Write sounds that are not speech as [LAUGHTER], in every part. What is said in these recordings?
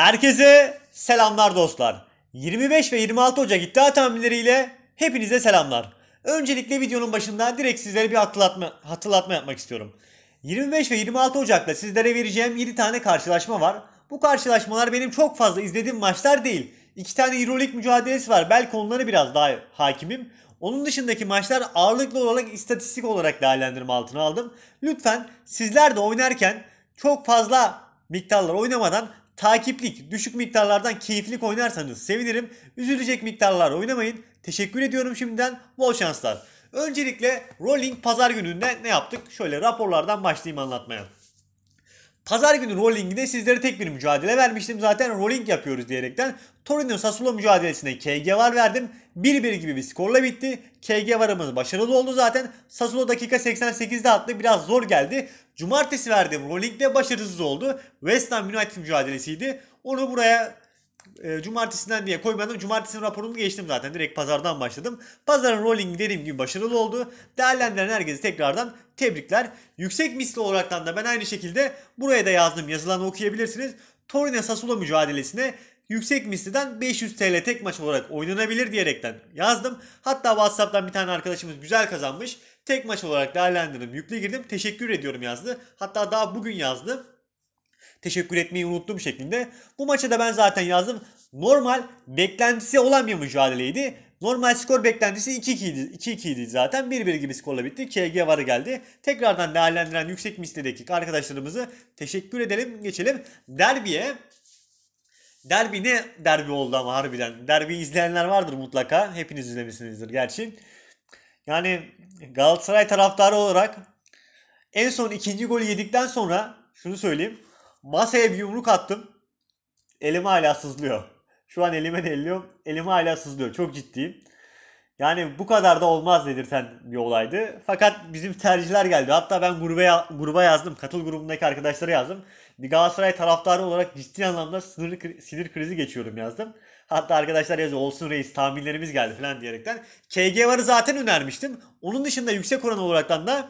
Herkese selamlar dostlar. 25 ve 26 Ocak iddia tahminleriyle hepinize selamlar. Öncelikle videonun başından direkt sizlere bir hatırlatma, hatırlatma yapmak istiyorum. 25 ve 26 Ocak'ta sizlere vereceğim 7 tane karşılaşma var. Bu karşılaşmalar benim çok fazla izlediğim maçlar değil. 2 tane Euroleague mücadelesi var. Belki onlara biraz daha hakimim. Onun dışındaki maçlar ağırlıklı olarak istatistik olarak değerlendirme altına aldım. Lütfen sizler de oynarken çok fazla miktarlar oynamadan Takiplik, düşük miktarlardan keyiflik oynarsanız sevinirim. Üzülecek miktarlar oynamayın. Teşekkür ediyorum şimdiden. Bol şanslar. Öncelikle rolling pazar gününde ne yaptık? Şöyle raporlardan başlayayım anlatmaya. Pazar günü Rolling'de sizlere tek bir mücadele vermiştim. Zaten Rolling yapıyoruz diyerekten Torino sasulo mücadelesine KG var verdim. 1-1 gibi bir skorla bitti. KG varımız başarılı oldu zaten. Sasulo dakika 88'de attı. Biraz zor geldi. Cumartesi verdiğim rollingde başarısız oldu. West Ham United mücadelesiydi. Onu buraya e, cumartesinden diye koymadım. Cumartesinin raporunu geçtim zaten. Direkt pazardan başladım. Pazarın rolling dediğim gibi başarılı oldu. Değerlendiren herkese tekrardan tebrikler. Yüksek misli olaraktan da ben aynı şekilde buraya da yazdım. Yazılanı okuyabilirsiniz. Torino Sassuolo mücadelesine Yüksek misliden 500 TL tek maç olarak oynanabilir diyerekten yazdım. Hatta Whatsapp'tan bir tane arkadaşımız güzel kazanmış. Tek maç olarak değerlendirdim. Yükle girdim. Teşekkür ediyorum yazdı. Hatta daha bugün yazdı. Teşekkür etmeyi unuttum şeklinde. Bu maça da ben zaten yazdım. Normal beklentisi olan bir mücadeleydi. Normal skor beklentisi 2-2 idi, zaten. 1-1 gibi skorla bitti. KG varı geldi. Tekrardan değerlendiren yüksek misledeki arkadaşlarımızı teşekkür edelim. Geçelim derbiye. Derbi ne derbi oldu ama harbiden. Derbi izleyenler vardır mutlaka. Hepiniz izlemişsinizdir gerçi. Yani Galatasaray taraftarı olarak en son ikinci golü yedikten sonra şunu söyleyeyim. Masaya bir yumruk attım. Elim hala sızlıyor. Şu an elime de elliyorum. Elim hala sızlıyor. Çok ciddiyim. Yani bu kadar da olmaz dedirten bir olaydı. Fakat bizim tercihler geldi. Hatta ben gruba, gruba yazdım. Katıl grubundaki arkadaşlara yazdım. Bir Galatasaray taraftarı olarak ciddi anlamda sinir, sinir krizi geçiyorum yazdım. Hatta arkadaşlar yazdı. olsun reis tahminlerimiz geldi falan diyerekten. KG varı zaten önermiştim. Onun dışında yüksek oran olaraktan da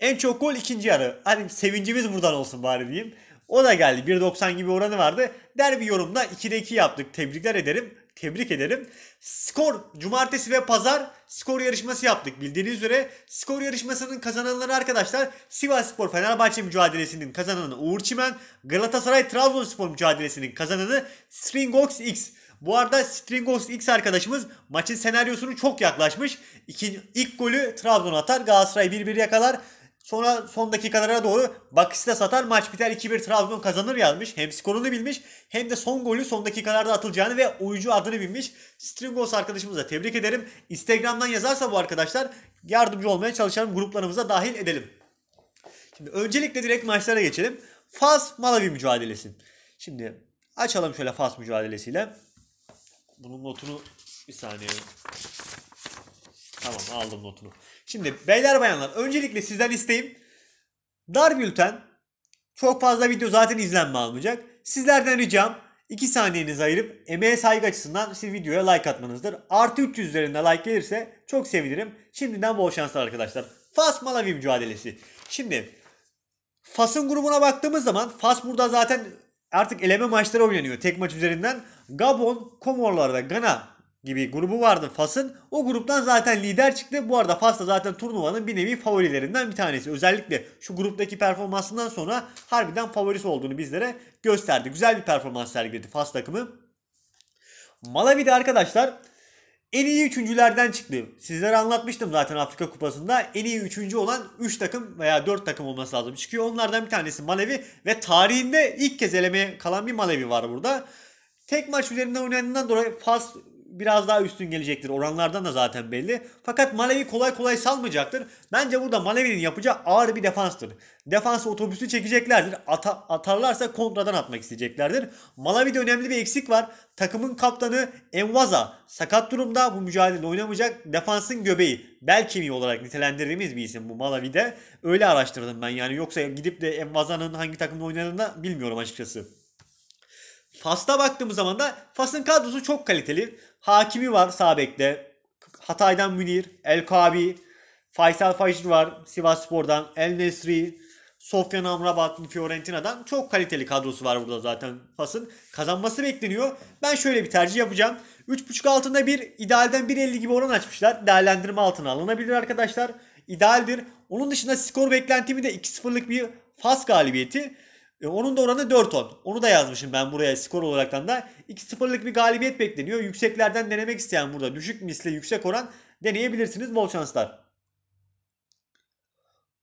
en çok gol ikinci yarı. Hani sevincimiz buradan olsun bari diyeyim. O da geldi. 1.90 gibi oranı vardı. Derbi yorumda 2'de 2 yaptık. Tebrikler ederim. Tebrik ederim. Skor cumartesi ve pazar skor yarışması yaptık. Bildiğiniz üzere skor yarışmasının kazananları arkadaşlar Sivas Spor Fenerbahçe mücadelesinin kazananı Uğur Çimen, Galatasaray Trabzonspor mücadelesinin kazananı Stringox X. Bu arada Stringox X arkadaşımız maçın senaryosunu çok yaklaşmış. İki, ilk golü Trabzon atar. Galatasaray 1-1 yakalar. Sonra son dakikalara doğru Bakis'te satar maç biter 2-1 Trabzon kazanır yazmış. Hem skorunu bilmiş hem de son golü son dakikalarda atılacağını ve oyuncu adını bilmiş. Stringos arkadaşımıza tebrik ederim. Instagram'dan yazarsa bu arkadaşlar yardımcı olmaya çalışalım gruplarımıza dahil edelim. Şimdi öncelikle direkt maçlara geçelim. Fas Malavi mücadelesi. Şimdi açalım şöyle Fas mücadelesiyle. Bunun notunu bir saniye. Tamam aldım notunu. Şimdi beyler bayanlar öncelikle sizden isteğim dar bülten çok fazla video zaten izlenme almayacak. Sizlerden ricam 2 saniyenizi ayırıp emeğe saygı açısından siz videoya like atmanızdır. Artı 300 üzerinde like gelirse çok sevinirim. Şimdiden bol şanslar arkadaşlar. Fas malavi mücadelesi. Şimdi Fas'ın grubuna baktığımız zaman Fas burada zaten artık eleme maçları oynanıyor tek maç üzerinden. Gabon, Komorlar ve Gana gibi grubu vardı Fas'ın. O gruptan zaten lider çıktı. Bu arada Fas da zaten turnuvanın bir nevi favorilerinden bir tanesi. Özellikle şu gruptaki performansından sonra harbiden favorisi olduğunu bizlere gösterdi. Güzel bir performans sergiledi Fas takımı. de arkadaşlar en iyi üçüncülerden çıktı. Sizlere anlatmıştım zaten Afrika Kupası'nda en iyi üçüncü olan 3 takım veya 4 takım olması lazım çıkıyor. Onlardan bir tanesi Malawi ve tarihinde ilk kez elemeye kalan bir Malawi var burada. Tek maç üzerinden oynandığından dolayı Fas biraz daha üstün gelecektir. Oranlardan da zaten belli. Fakat Malevi kolay kolay salmayacaktır. Bence burada Malevi'nin yapacağı ağır bir defanstır. Defansı otobüsü çekeceklerdir. Ata, atarlarsa kontradan atmak isteyeceklerdir. Malavi'de önemli bir eksik var. Takımın kaptanı Envaza sakat durumda bu mücadelede oynamayacak. Defansın göbeği, bel kemiği olarak nitelendirdiğimiz bir isim bu Malavi'de. Öyle araştırdım ben yani yoksa gidip de Envaza'nın hangi takımda oynadığını bilmiyorum açıkçası. Fas'ta baktığımız zaman da Fas'ın kadrosu çok kaliteli. Hakimi var Sabek'te. Hatay'dan Münir, El Kabi, Faysal Fajr var Sivas Spor'dan, El Nesri, Sofyan Amrabat, Fiorentina'dan çok kaliteli kadrosu var burada zaten Fas'ın. Kazanması bekleniyor. Ben şöyle bir tercih yapacağım. 3.5 altında bir idealden 1.50 gibi oran açmışlar. Değerlendirme altına alınabilir arkadaşlar. İdealdir. Onun dışında skor beklentimi de 2-0'lık bir Fas galibiyeti. E, onun da oranı 4-10. Onu da yazmışım ben buraya skor olaraktan da. 2-0'lık bir galibiyet bekleniyor. Yükseklerden denemek isteyen burada düşük misle yüksek oran deneyebilirsiniz. Bol şanslar.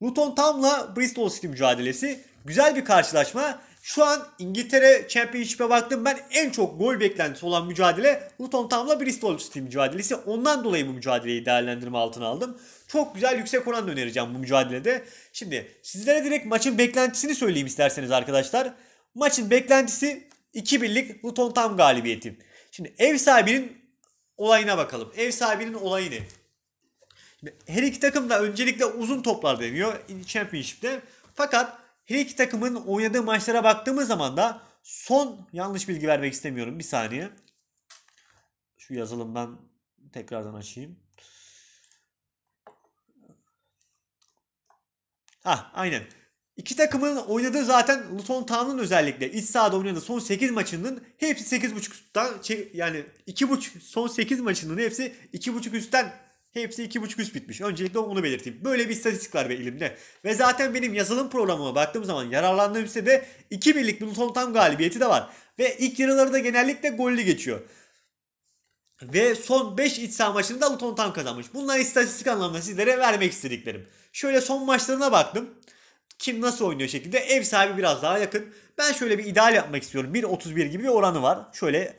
Luton Town'la Bristol City mücadelesi. Güzel bir karşılaşma. Şu an İngiltere Championship'e baktım ben en çok gol beklentisi olan mücadele Luton Town'la Bristol City mücadelesi. Ondan dolayı bu mücadeleyi değerlendirme altına aldım. Çok güzel yüksek oran önereceğim bu mücadelede. Şimdi sizlere direkt maçın beklentisini söyleyeyim isterseniz arkadaşlar. Maçın beklentisi 2-1'lik Luton Town galibiyeti. Şimdi ev sahibinin olayına bakalım. Ev sahibinin olayı ne? Şimdi her iki takım da öncelikle uzun toplar deniyor Championship'te. Fakat her iki takımın oynadığı maçlara baktığımız zaman da son yanlış bilgi vermek istemiyorum. Bir saniye. Şu yazılımdan tekrardan açayım. Ha aynen. İki takımın oynadığı zaten Luton Town'un özellikle iç sahada oynadığı son 8 maçının hepsi üstten yani 2.5 son 8 maçının hepsi 2.5 üstten Hepsi 2.5 üst bitmiş. Öncelikle onu belirteyim. Böyle bir istatistik var benim elimde. Ve zaten benim yazılım programıma baktığım zaman yararlandığım sitede 2 birlik Luton tam galibiyeti de var. Ve ilk yarıları da genellikle gollü geçiyor. Ve son 5 iç saha maçını da Luton tam kazanmış. Bunlar istatistik anlamda sizlere vermek istediklerim. Şöyle son maçlarına baktım. Kim nasıl oynuyor şekilde ev sahibi biraz daha yakın. Ben şöyle bir ideal yapmak istiyorum. 1.31 gibi bir oranı var. Şöyle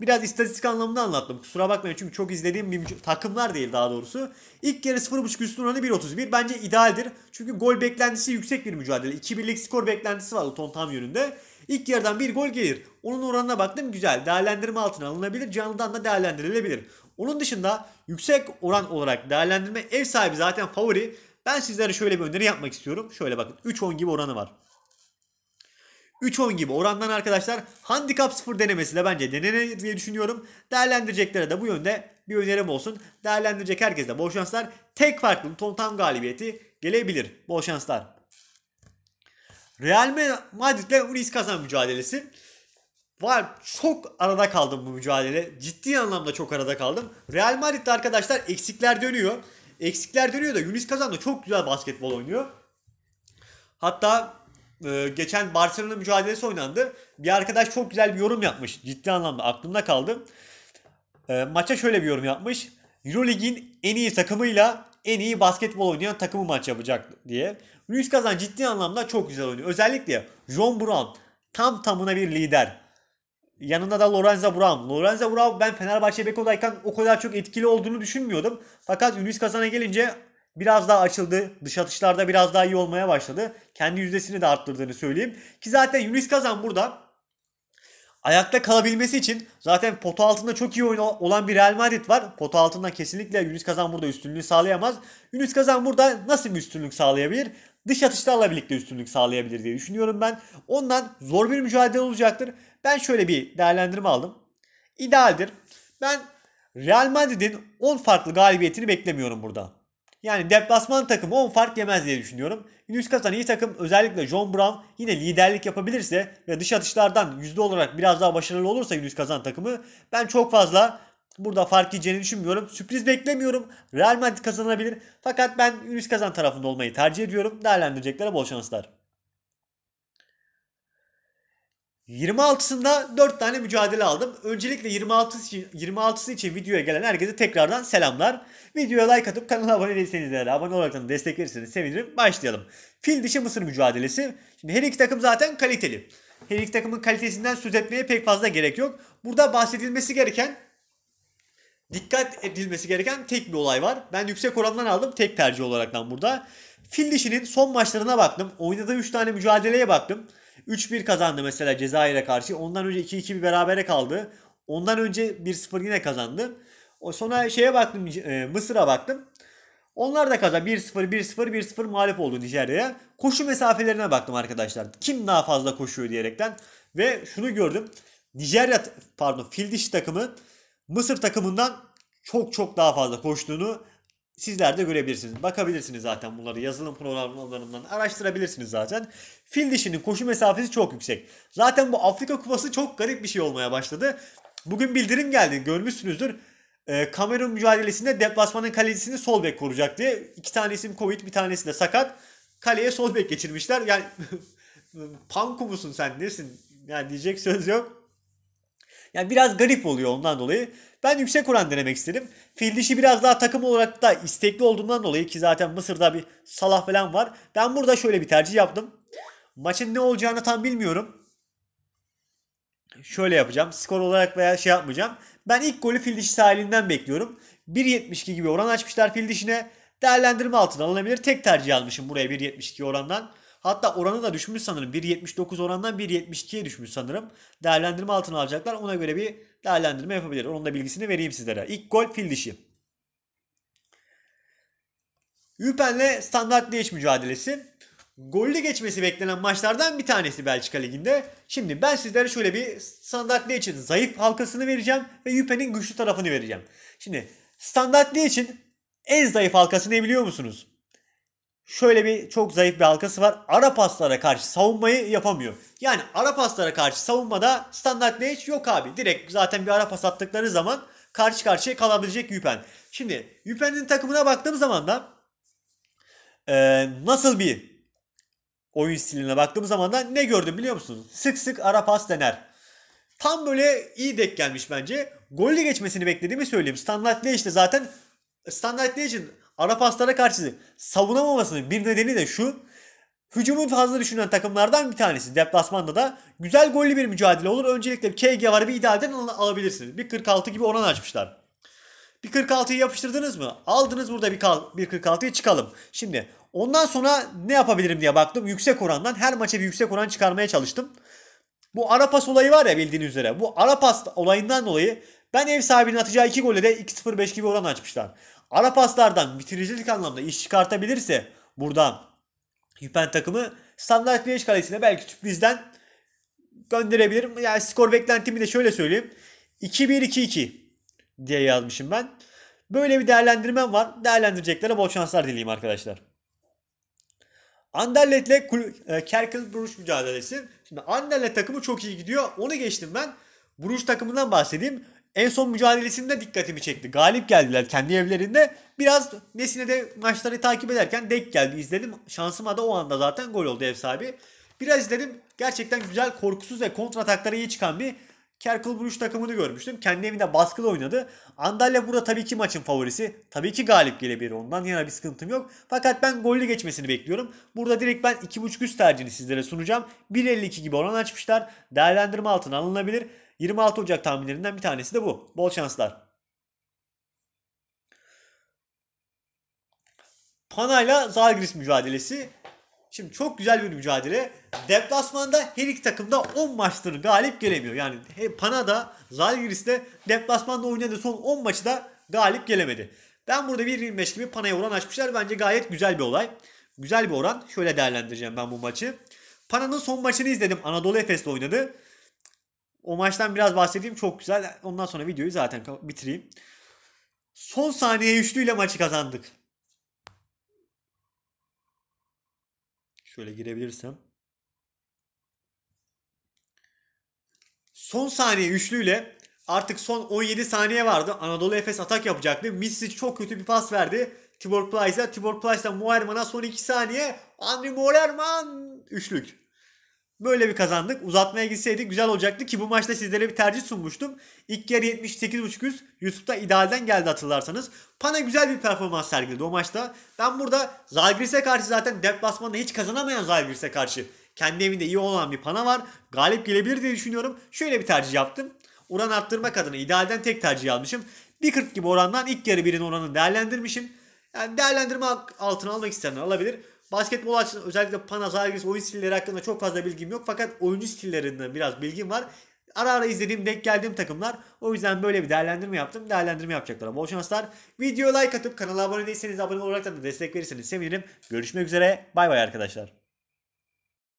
Biraz istatistik anlamında anlattım. Kusura bakmayın çünkü çok izlediğim bir takımlar değil daha doğrusu. İlk yarı 0.5 üstün oranı 1.31. Bence idealdir. Çünkü gol beklentisi yüksek bir mücadele. 2-1'lik skor beklentisi var Luton tam yönünde. İlk yarıdan bir gol gelir. Onun oranına baktım güzel. Değerlendirme altına alınabilir. Canlıdan da değerlendirilebilir. Onun dışında yüksek oran olarak değerlendirme ev sahibi zaten favori. Ben sizlere şöyle bir öneri yapmak istiyorum. Şöyle bakın 3-10 gibi oranı var. 3-10 gibi orandan arkadaşlar handikap 0 denemesi de bence denenir diye düşünüyorum. Değerlendireceklere de bu yönde bir önerim olsun. Değerlendirecek herkese bol şanslar. Tek farklı tam galibiyeti gelebilir. Bol şanslar. Real Madrid ile Ulis Kazan mücadelesi. Var çok arada kaldım bu mücadele. Ciddi anlamda çok arada kaldım. Real Madrid'de arkadaşlar eksikler dönüyor. Eksikler dönüyor da Yunus Kazan da çok güzel basketbol oynuyor. Hatta ee, geçen Barcelona mücadelesi oynandı. Bir arkadaş çok güzel bir yorum yapmış. Ciddi anlamda aklımda kaldı. Ee, maça şöyle bir yorum yapmış. Eurolig'in en iyi takımıyla en iyi basketbol oynayan takımı maç yapacak diye. Luis Kazan ciddi anlamda çok güzel oynuyor. Özellikle John Brown tam tamına bir lider. Yanında da Lorenzo Brown. Lorenzo Brown ben Fenerbahçe Beko'dayken o kadar çok etkili olduğunu düşünmüyordum. Fakat Luis Kazan'a gelince biraz daha açıldı. Dış atışlarda biraz daha iyi olmaya başladı. Kendi yüzdesini de arttırdığını söyleyeyim. Ki zaten Yunus Kazan burada ayakta kalabilmesi için zaten pota altında çok iyi oyun olan bir Real Madrid var. Pota altından kesinlikle Yunus Kazan burada üstünlüğü sağlayamaz. Yunus Kazan burada nasıl bir üstünlük sağlayabilir? Dış atışlarla birlikte üstünlük sağlayabilir diye düşünüyorum ben. Ondan zor bir mücadele olacaktır. Ben şöyle bir değerlendirme aldım. İdealdir. Ben Real Madrid'in 10 farklı galibiyetini beklemiyorum burada. Yani deplasman takımı 10 fark yemez diye düşünüyorum. Yine kazan iyi takım özellikle John Brown yine liderlik yapabilirse ve dış atışlardan yüzde olarak biraz daha başarılı olursa Yunus Kazan takımı ben çok fazla burada fark yiyeceğini düşünmüyorum. Sürpriz beklemiyorum. Real Madrid kazanabilir. Fakat ben Yunus Kazan tarafında olmayı tercih ediyorum. Değerlendireceklere bol şanslar. 26'sında 4 tane mücadele aldım. Öncelikle 26 için, 26'sı için videoya gelen herkese tekrardan selamlar. Videoya like atıp kanala abone değilseniz de abone olarak da destek verirseniz sevinirim. Başlayalım. Fil dişi Mısır mücadelesi. Şimdi her iki takım zaten kaliteli. Her iki takımın kalitesinden söz etmeye pek fazla gerek yok. Burada bahsedilmesi gereken dikkat edilmesi gereken tek bir olay var. Ben yüksek oranlar aldım tek tercih olaraktan burada. Fil dişinin son maçlarına baktım. Oynadığı 3 tane mücadeleye baktım. 3-1 kazandı mesela Cezayir'e karşı. Ondan önce 2-2 bir berabere kaldı. Ondan önce 1-0 yine kazandı. O sonra şeye baktım e, Mısır'a baktım. Onlar da kazandı 1-0 1-0 1-0 mağlup oldu Nijerya'ya. Koşu mesafelerine baktım arkadaşlar. Kim daha fazla koşuyor diyerekten ve şunu gördüm. Nijerya pardon fil dişi takımı Mısır takımından çok çok daha fazla koştuğunu sizler de görebilirsiniz. Bakabilirsiniz zaten bunları yazılım programlarından araştırabilirsiniz zaten. Fil dişinin koşu mesafesi çok yüksek. Zaten bu Afrika kupası çok garip bir şey olmaya başladı. Bugün bildirim geldi görmüşsünüzdür. E, Kamerun mücadelesinde deplasmanın kalecisini sol bek koruyacak diye. iki tane isim Covid bir tanesi de sakat. Kaleye sol bek geçirmişler. Yani [LAUGHS] panku musun sen nesin? Yani diyecek söz yok. Yani biraz garip oluyor ondan dolayı. Ben yüksek oran denemek istedim. Fil dişi biraz daha takım olarak da istekli olduğundan dolayı ki zaten Mısır'da bir Salah falan var. Ben burada şöyle bir tercih yaptım. Maçın ne olacağını tam bilmiyorum. Şöyle yapacağım. Skor olarak veya şey yapmayacağım. Ben ilk golü fil dişi sahilinden bekliyorum. 1.72 gibi oran açmışlar fil dişine. Değerlendirme altına alınabilir. Tek tercih almışım buraya 1.72 orandan. Hatta oranı da düşmüş sanırım. 1.79 orandan 1.72'ye düşmüş sanırım. Değerlendirme altına alacaklar. Ona göre bir değerlendirme yapabilir. Onun da bilgisini vereyim sizlere. İlk gol fil dişi. Üpen'le standart değiş mücadelesi. Gollü geçmesi beklenen maçlardan bir tanesi Belçika Ligi'nde. Şimdi ben sizlere şöyle bir standart için zayıf halkasını vereceğim ve Üpen'in güçlü tarafını vereceğim. Şimdi standart için en zayıf halkası ne biliyor musunuz? şöyle bir çok zayıf bir halkası var. Ara paslara karşı savunmayı yapamıyor. Yani ara paslara karşı savunmada standart bir hiç yok abi. Direkt zaten bir ara pas attıkları zaman karşı karşıya kalabilecek Yüpen. Şimdi Yüpen'in takımına baktığım zaman da e, nasıl bir oyun stiline baktığım zaman da ne gördüm biliyor musunuz? Sık sık ara pas dener. Tam böyle iyi dek gelmiş bence. Golle geçmesini beklediğimi söyleyeyim. Standart işte zaten Standart Legend Arap Aslan'a karşı savunamamasının bir nedeni de şu. hücumun fazla düşünen takımlardan bir tanesi. Deplasmanda da güzel gollü bir mücadele olur. Öncelikle KG var bir idealden alabilirsiniz. Bir 46 gibi oran açmışlar. Bir 46'yı yapıştırdınız mı? Aldınız burada bir, bir 46'yı çıkalım. Şimdi ondan sonra ne yapabilirim diye baktım. Yüksek orandan her maça bir yüksek oran çıkarmaya çalıştım. Bu Arapas olayı var ya bildiğiniz üzere. Bu Arapas olayından dolayı ben ev sahibinin atacağı 2 golle de 2 gibi oran açmışlar. Ara paslardan bitiricilik anlamda iş çıkartabilirse buradan Hüpen takımı standart güneş kalesine belki sürprizden gönderebilirim. Yani skor beklentimi de şöyle söyleyeyim. 2-1-2-2 diye yazmışım ben. Böyle bir değerlendirmem var. Değerlendireceklere bol şanslar dileyim arkadaşlar. Anderlecht ile Kerkenbruch mücadelesi. Şimdi Anderlecht takımı çok iyi gidiyor. Onu geçtim ben. Bruges takımından bahsedeyim. En son mücadelesinde dikkatimi çekti. Galip geldiler kendi evlerinde. Biraz Nesine de maçları takip ederken denk geldi. izledim. Şansıma da o anda zaten gol oldu ev sahibi. Biraz izledim. Gerçekten güzel, korkusuz ve kontrataklara iyi çıkan bir Kerkelbruch takımını görmüştüm. Kendi evinde baskılı oynadı. Antalya burada tabii ki maçın favorisi. Tabii ki galip gelebilir. Ondan yana bir sıkıntım yok. Fakat ben gollü geçmesini bekliyorum. Burada direkt ben 2.5 üst tercihini sizlere sunacağım. 1.52 gibi oran açmışlar. Değerlendirme altına alınabilir. 26 Ocak tahminlerinden bir tanesi de bu. Bol şanslar. Pana ile Zalgiris mücadelesi. Şimdi çok güzel bir mücadele. Deplasmanda her iki takım da 10 maçtır galip gelemiyor. Yani Pana da Zalgiris de deplasmanda oynadığı son 10 maçı da galip gelemedi. Ben burada 1.25 gibi Pana'ya oran açmışlar. Bence gayet güzel bir olay. Güzel bir oran. Şöyle değerlendireceğim ben bu maçı. Pana'nın son maçını izledim. Anadolu Efes'te oynadı. O maçtan biraz bahsedeyim çok güzel. Ondan sonra videoyu zaten bitireyim. Son saniye üçlüyle maçı kazandık. Şöyle girebilirsem. Son saniye üçlüyle artık son 17 saniye vardı. Anadolu Efes atak yapacaktı. Misic çok kötü bir pas verdi. Tibor Plyce'a. Tibor Plyce'dan Moerman'a son 2 saniye. Andri Moerman üçlük. Böyle bir kazandık. Uzatmaya gitseydik güzel olacaktı ki bu maçta sizlere bir tercih sunmuştum. İlk yarı 78.500 Yusuf'ta idealden geldi hatırlarsanız. Pana güzel bir performans sergiledi o maçta. Ben burada Zalgiris'e karşı zaten dep deplasmanda hiç kazanamayan Zalgiris'e karşı kendi evinde iyi olan bir Pana var. Galip gelebilir diye düşünüyorum. Şöyle bir tercih yaptım. Oran arttırmak adına idealden tek tercih almışım. 1.40 gibi orandan ilk yarı birin oranını değerlendirmişim. Yani değerlendirme altına almak isteyenler alabilir. Basketbol açısından özellikle Panazagiris oyun stilleri hakkında çok fazla bilgim yok. Fakat oyuncu stillerinden biraz bilgim var. Ara ara izlediğim, denk geldiğim takımlar. O yüzden böyle bir değerlendirme yaptım. Değerlendirme yapacaklar. Bol şanslar. Videoya like atıp kanala abone değilseniz abone olarak da destek verirseniz sevinirim. Görüşmek üzere. Bay bay arkadaşlar.